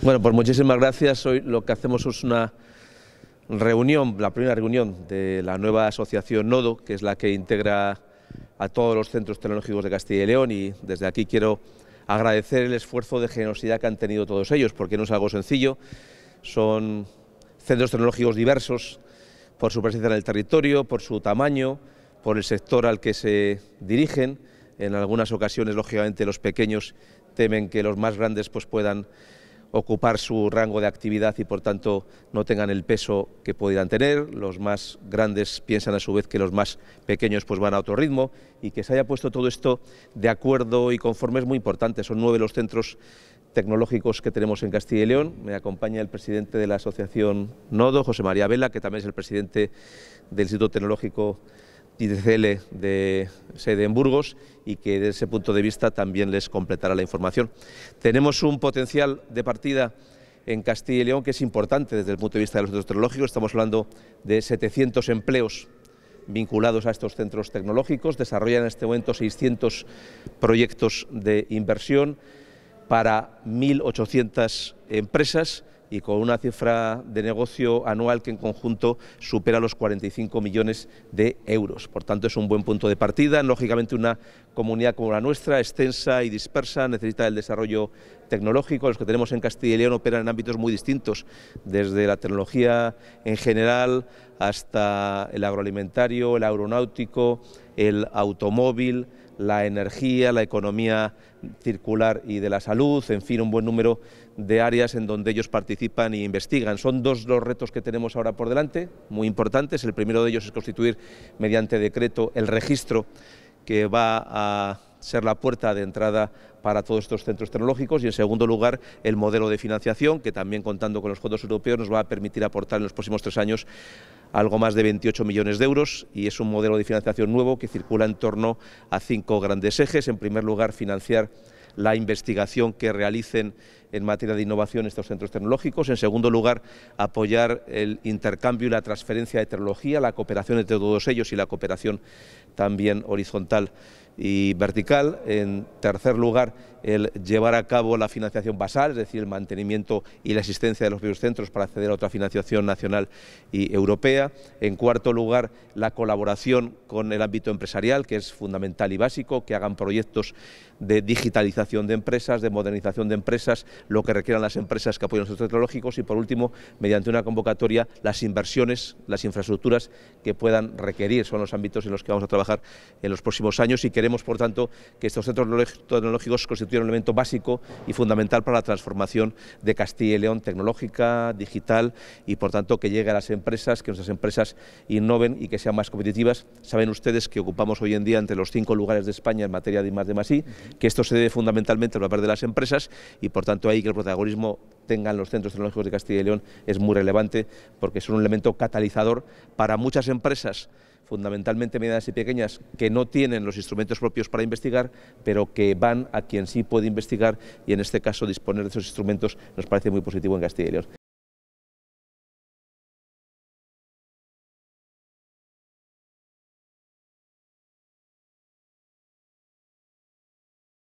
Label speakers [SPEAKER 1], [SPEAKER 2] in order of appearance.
[SPEAKER 1] Bueno, pues muchísimas gracias. Hoy lo que hacemos es una reunión, la primera reunión de la nueva asociación Nodo, que es la que integra a todos los centros tecnológicos de Castilla y León y desde aquí quiero agradecer el esfuerzo de generosidad que han tenido todos ellos, porque no es algo sencillo. Son centros tecnológicos diversos por su presencia en el territorio, por su tamaño, por el sector al que se dirigen. En algunas ocasiones, lógicamente, los pequeños temen que los más grandes pues, puedan ocupar su rango de actividad y por tanto no tengan el peso que pudieran tener. Los más grandes piensan a su vez que los más pequeños pues van a otro ritmo y que se haya puesto todo esto de acuerdo y conforme es muy importante. Son nueve los centros tecnológicos que tenemos en Castilla y León. Me acompaña el presidente de la asociación Nodo, José María Vela, que también es el presidente del Instituto Tecnológico ITCL de sede en Burgos y que desde ese punto de vista también les completará la información. Tenemos un potencial de partida en Castilla y León que es importante desde el punto de vista de los centros tecnológicos. Estamos hablando de 700 empleos vinculados a estos centros tecnológicos. Desarrollan en este momento 600 proyectos de inversión para 1.800 empresas y con una cifra de negocio anual que en conjunto supera los 45 millones de euros. Por tanto, es un buen punto de partida. Lógicamente, una comunidad como la nuestra, extensa y dispersa, necesita el desarrollo tecnológico. Los que tenemos en Castilla y León operan en ámbitos muy distintos, desde la tecnología en general hasta el agroalimentario, el aeronáutico, el automóvil la energía, la economía circular y de la salud, en fin, un buen número de áreas en donde ellos participan e investigan. Son dos los retos que tenemos ahora por delante, muy importantes. El primero de ellos es constituir mediante decreto el registro que va a ser la puerta de entrada para todos estos centros tecnológicos y, en segundo lugar, el modelo de financiación, que también contando con los fondos europeos nos va a permitir aportar en los próximos tres años algo más de 28 millones de euros y es un modelo de financiación nuevo que circula en torno a cinco grandes ejes. En primer lugar, financiar la investigación que realicen en materia de innovación estos centros tecnológicos. En segundo lugar, apoyar el intercambio y la transferencia de tecnología, la cooperación entre todos ellos y la cooperación también horizontal y vertical. En tercer lugar, el llevar a cabo la financiación basal, es decir, el mantenimiento y la existencia de los centros para acceder a otra financiación nacional y europea. En cuarto lugar, la colaboración con el ámbito empresarial, que es fundamental y básico, que hagan proyectos de digitalización de empresas, de modernización de empresas, lo que requieran las empresas que apoyan los centros tecnológicos y, por último, mediante una convocatoria, las inversiones, las infraestructuras que puedan requerir. Son los ámbitos en los que vamos a trabajar en los próximos años y queremos, por tanto, que estos centros tecnológicos constituyan un elemento básico y fundamental para la transformación de Castilla y León tecnológica, digital y, por tanto, que llegue a las empresas, que nuestras empresas innoven y que sean más competitivas. Saben ustedes que ocupamos hoy en día entre los cinco lugares de España en materia de más de más que esto se debe fundamentalmente al papel de las empresas y, por tanto, ahí que el protagonismo tengan los centros tecnológicos de Castilla y León es muy relevante porque son un elemento catalizador para muchas empresas fundamentalmente medianas y pequeñas, que no tienen los instrumentos propios para investigar, pero que van a quien sí puede investigar y en este caso disponer de esos instrumentos nos parece muy positivo en Castilla y León.